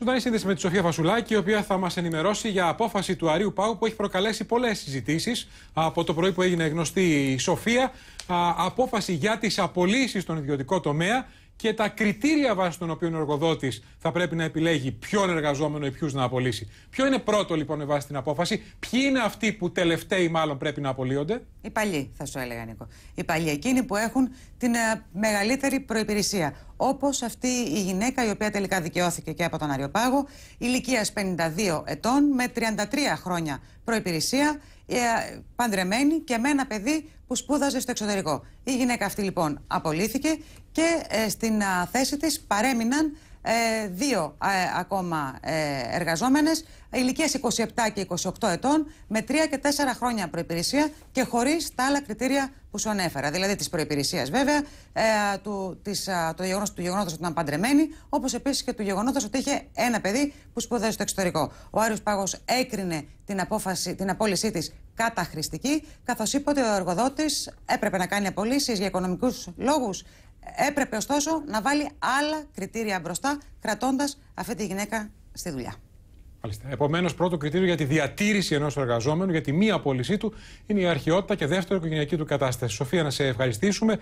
Ζωντανή σύνδεση με τη Σοφία Φασουλάκη, η οποία θα μας ενημερώσει για απόφαση του Αρίου Πάου που έχει προκαλέσει πολλές συζητήσεις από το πρωί που έγινε γνωστή η Σοφία. Απόφαση για τις απολύσεις στον ιδιωτικό τομέα και τα κριτήρια βάσει των οποίων ο εργοδότης θα πρέπει να επιλέγει ποιον εργαζόμενο ή ποιους να απολύσει. Ποιο είναι πρώτο λοιπόν με βάση την απόφαση, ποιοι είναι αυτοί που τελευταίοι μάλλον πρέπει να απολύονται. Οι παλιοί, θα σου έλεγα Νίκο. Οι παλιοί, εκείνοι που έχουν την ε, μεγαλύτερη προπηρεσία. Όπως αυτή η γυναίκα η οποία τελικά δικαιώθηκε και από τον Αριοπάγο, ηλικία 52 ετών με 33 χρόνια προπηρεσία. Ε, παντρεμένη και με ένα παιδί που σπούδαζε στο εξωτερικό. Η γυναίκα αυτή λοιπόν απολύθηκε και ε, στην θέση της παρέμειναν ε, δύο ε, ακόμα ε, εργαζόμενες ηλικίας 27 και 28 ετών με τρία και 4 χρόνια προϋπηρεσία και χωρίς τα άλλα κριτήρια που σου ανέφερα. Δηλαδή της προϋπηρεσίας βέβαια, ε, του, της, α, το γεγονός, του γεγονότος ότι ήταν παντρεμένη, όπως επίσης και του γεγονότος ότι είχε ένα παιδί που σπουδάζει στο εξωτερικό. Ο Άριος Πάγος έκρινε την, απόφαση, την απόλυσή της καταχρηστική, καθώς είπε ότι ο εργοδότης έπρεπε να κάνει απολύσεις για οικονομικούς λόγους, Έπρεπε ωστόσο να βάλει άλλα κριτήρια μπροστά, κρατώντας αυτή τη γυναίκα στη δουλειά. Μάλιστα. Επομένως, πρώτο κριτήριο για τη διατήρηση ενός εργαζόμενου, για τη μία απόλυσή του, είναι η αρχαιότητα και δεύτερο, η οικογενειακή του κατάσταση. Σοφία, να σε ευχαριστήσουμε.